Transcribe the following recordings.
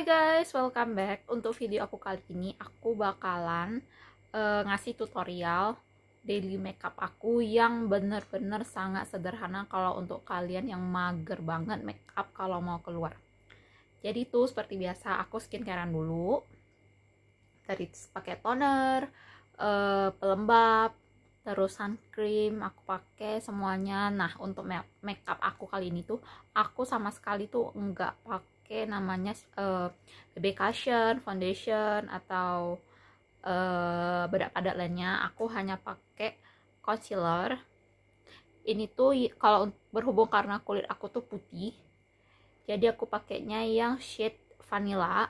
Hai guys, welcome back. Untuk video aku kali ini, aku bakalan uh, ngasih tutorial daily makeup aku yang bener-bener sangat sederhana kalau untuk kalian yang mager banget makeup kalau mau keluar. Jadi tuh seperti biasa, aku skincarean dulu. Tadi pakai toner, uh, pelembab, terus sunscreen aku pakai semuanya. Nah, untuk makeup aku kali ini tuh, aku sama sekali tuh nggak pakai pakai namanya uh, eh, BB cushion, foundation atau uh, bedak padat lainnya. Aku hanya pakai concealer. Ini tuh kalau berhubung karena kulit aku tuh putih. Jadi aku pakainya yang shade vanilla.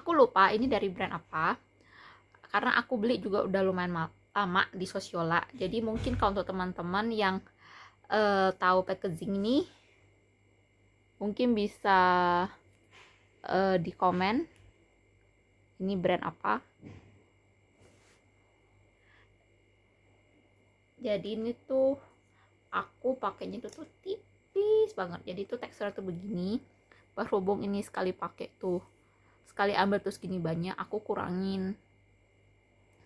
Aku lupa ini dari brand apa. Karena aku beli juga udah lumayan lama di Sosiola. Jadi mungkin kalau untuk teman-teman yang uh, tahu packaging ini mungkin bisa uh, di komen ini brand apa jadi ini tuh aku pakainya itu tuh tipis banget jadi tuh teksturnya tuh begini berhubung ini sekali pakai tuh sekali ambil tuh segini banyak aku kurangin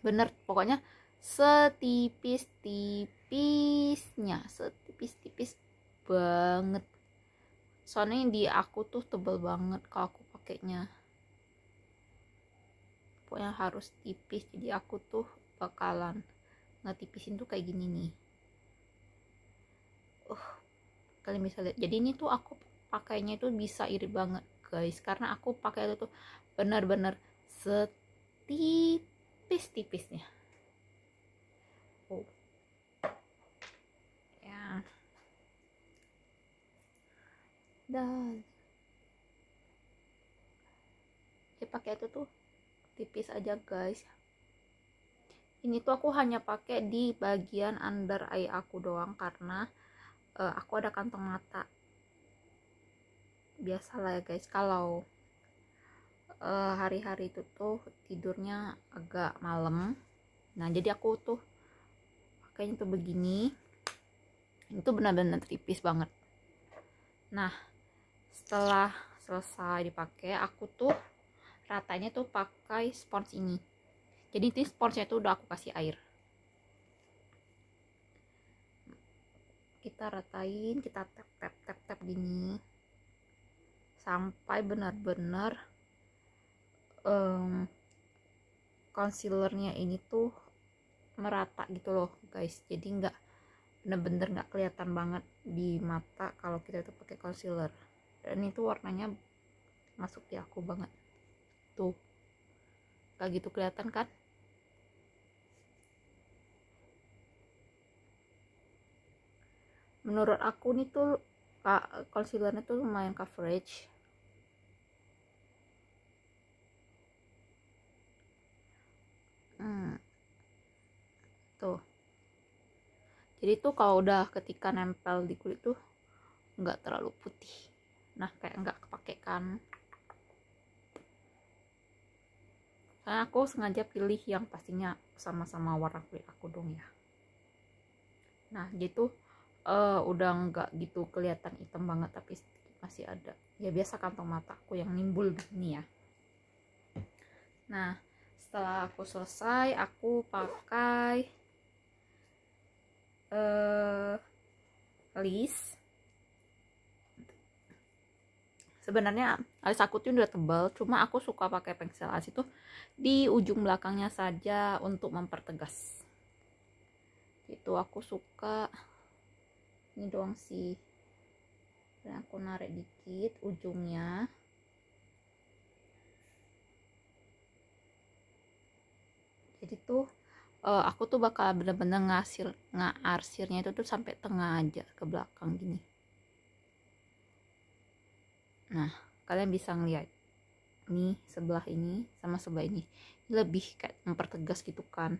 bener pokoknya setipis-tipisnya setipis-tipis banget soalnya di aku tuh tebel banget kalau aku pakainya pokoknya harus tipis jadi aku tuh bakalan ngetipisin tuh kayak gini nih uh kalian bisa lihat jadi ini tuh aku pakainya itu bisa irit banget guys karena aku pakai itu tuh benar-benar setipis-tipisnya dan ya pakai itu tuh tipis aja guys ini tuh aku hanya pakai di bagian under eye aku doang karena uh, aku ada kantong mata biasalah ya guys kalau eh, hari-hari uh, itu tuh tidurnya agak malam nah jadi aku tuh pakainya tuh begini itu benar-benar tipis banget nah setelah selesai dipakai aku tuh ratanya tuh pakai spons ini jadi ini sponsnya tuh udah aku kasih air kita ratain kita tap tap tap tap gini sampai benar-benar um, concealernya ini tuh merata gitu loh guys jadi nggak bener-bener nggak kelihatan banget di mata kalau kita tuh pakai concealer dan itu warnanya masuk di aku banget tuh kayak gitu kelihatan kan menurut aku nih tuh concealernya tuh lumayan coverage hmm. tuh jadi tuh kalau udah ketika nempel di kulit tuh nggak terlalu putih nah kayak nggak kepake kan karena aku sengaja pilih yang pastinya sama-sama warna kulit aku dong ya nah gitu uh, udah nggak gitu kelihatan hitam banget tapi masih ada ya biasa kantong mata aku yang nimbul begini ya nah setelah aku selesai aku pakai uh, list sebenarnya alis aku tuh udah tebal cuma aku suka pakai pensil alis itu di ujung belakangnya saja untuk mempertegas itu aku suka ini doang sih dan aku narik dikit ujungnya jadi tuh uh, aku tuh bakal bener-bener ngasir ngarsirnya itu tuh sampai tengah aja ke belakang gini nah kalian bisa ngeliat nih sebelah ini sama sebelah ini, lebih kayak mempertegas gitu kan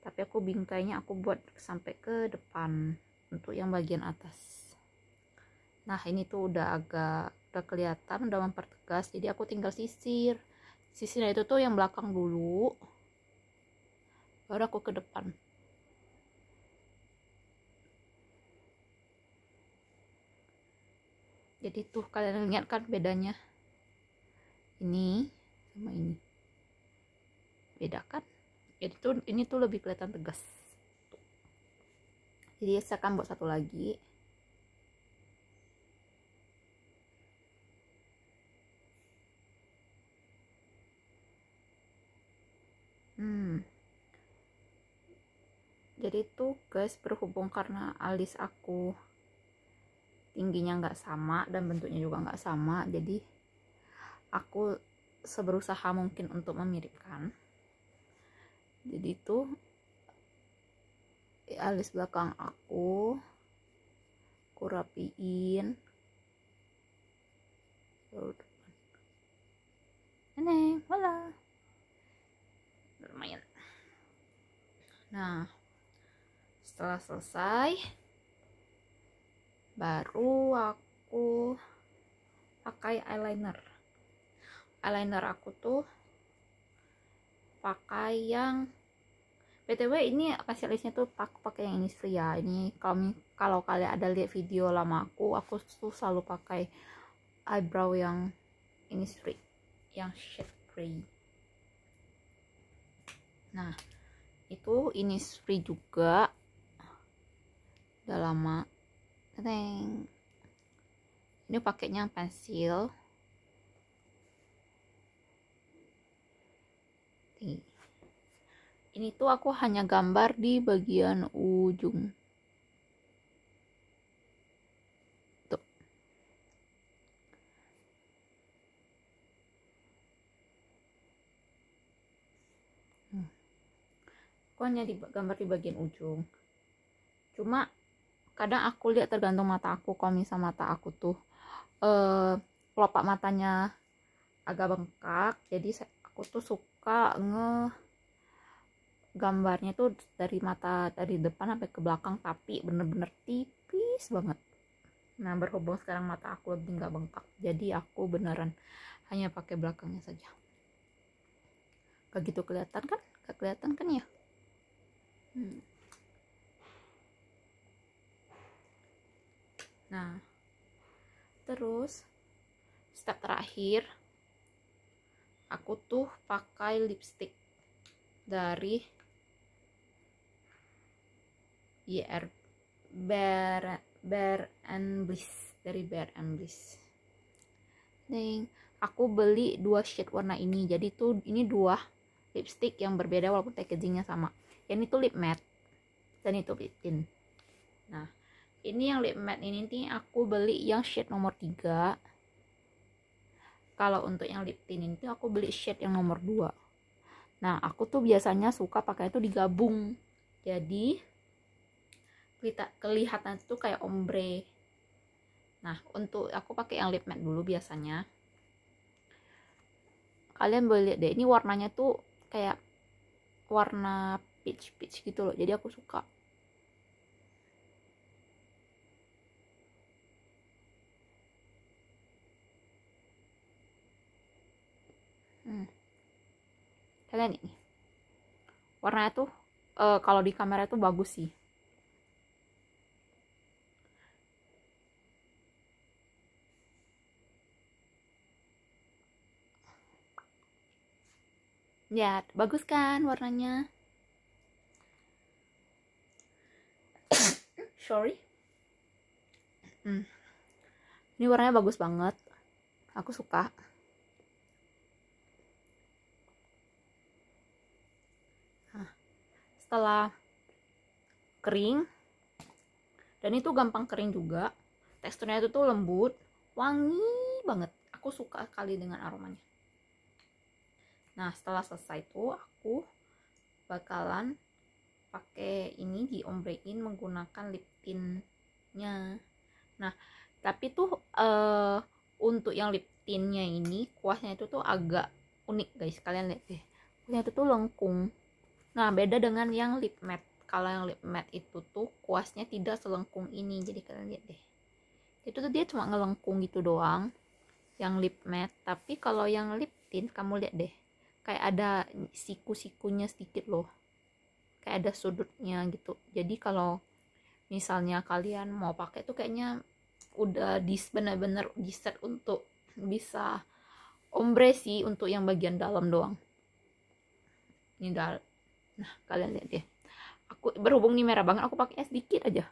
tapi aku bingkainya aku buat sampai ke depan untuk yang bagian atas nah ini tuh udah agak udah kelihatan udah mempertegas jadi aku tinggal sisir sisirnya itu tuh yang belakang dulu baru aku ke depan jadi tuh kalian lihat kan bedanya ini sama ini beda kan jadi tuh ini tuh lebih kelihatan tegas jadi saya akan buat satu lagi hmm jadi tuh guys berhubung karena alis aku tingginya nggak sama dan bentuknya juga nggak sama jadi aku seberusaha mungkin untuk memiripkan jadi itu alis belakang aku aku rapiin wala lumayan nah setelah selesai baru aku pakai eyeliner eyeliner aku tuh pakai yang btw ini kasih tuh aku pakai yang ini sih ya ini kalau kalau kalian ada lihat video lama aku aku tuh selalu pakai eyebrow yang ini free yang shade free. nah itu ini free juga udah lama Teng. Ini pakainya pensil. Ini tuh aku hanya gambar di bagian ujung. Pokoknya hmm. di, gambar di bagian ujung. Cuma kadang aku lihat tergantung mata aku kalau misal mata aku tuh eh, kelopak matanya agak bengkak jadi aku tuh suka nge gambarnya tuh dari mata dari depan sampai ke belakang tapi bener-bener tipis banget nah berhubung sekarang mata aku lebih nggak bengkak jadi aku beneran hanya pakai belakangnya saja kayak gitu kelihatan kan kayak kelihatan kan ya hmm. nah terus step terakhir aku tuh pakai lipstick dari YR Bear, Bear and Bliss dari Bear and Bliss Neng, aku beli dua shade warna ini jadi tuh ini dua lipstick yang berbeda walaupun packagingnya sama yang itu lip matte dan itu lip tint nah ini yang lip matte ini nih aku beli yang shade nomor 3 kalau untuk yang lip tint ini aku beli shade yang nomor 2 nah aku tuh biasanya suka pakai itu digabung jadi kelihatan itu kayak ombre nah untuk aku pakai yang lip matte dulu biasanya kalian boleh lihat deh ini warnanya tuh kayak warna peach peach gitu loh jadi aku suka kalian ini warnanya tuh uh, kalau di kamera tuh bagus sih ya bagus kan warnanya sorry hmm. ini warnanya bagus banget aku suka setelah kering dan itu gampang kering juga teksturnya itu tuh lembut wangi banget aku suka sekali dengan aromanya nah setelah selesai tuh aku bakalan pakai ini di diombrein menggunakan lip tintnya nah tapi tuh uh, untuk yang lip tintnya ini kuasnya itu tuh agak unik guys kalian lihat deh kuahnya itu tuh lengkung Nah, beda dengan yang lip matte. Kalau yang lip matte itu tuh kuasnya tidak selengkung ini. Jadi kalian lihat deh. Itu tuh dia cuma ngelengkung gitu doang. Yang lip matte. Tapi kalau yang lip tint kamu lihat deh. Kayak ada siku-sikunya sedikit loh. Kayak ada sudutnya gitu. Jadi kalau misalnya kalian mau pakai tuh kayaknya udah dis bener-bener di set untuk bisa ombre sih untuk yang bagian dalam doang. Ini dalam nah kalian lihat ya aku berhubung ini merah banget aku pakai sedikit aja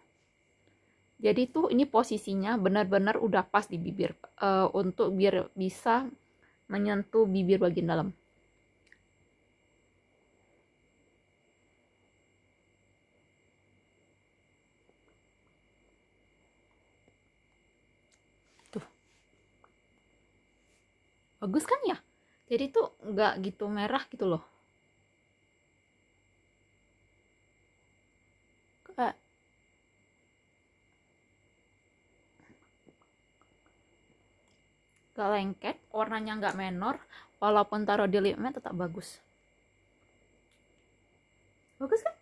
jadi tuh ini posisinya benar-benar udah pas di bibir uh, untuk biar bisa menyentuh bibir bagian dalam tuh bagus kan ya jadi tuh nggak gitu merah gitu loh gak lengket warnanya nggak menor walaupun taruh di lipnya tetap bagus bagus kan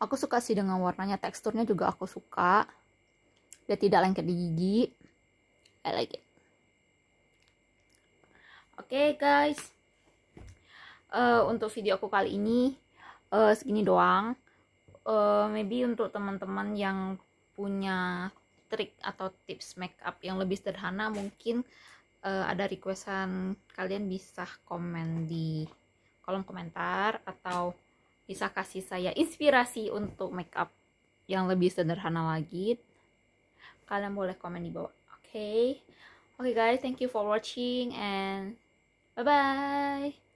aku suka sih dengan warnanya teksturnya juga aku suka dia tidak lengket di gigi I like it oke okay, guys uh, untuk video aku kali ini uh, segini doang uh, maybe untuk teman-teman yang punya trik atau tips makeup yang lebih sederhana mungkin uh, ada requestan kalian bisa komen di kolom komentar atau bisa kasih saya inspirasi untuk makeup yang lebih sederhana lagi kalian boleh komen di bawah oke okay? oke okay guys thank you for watching and bye bye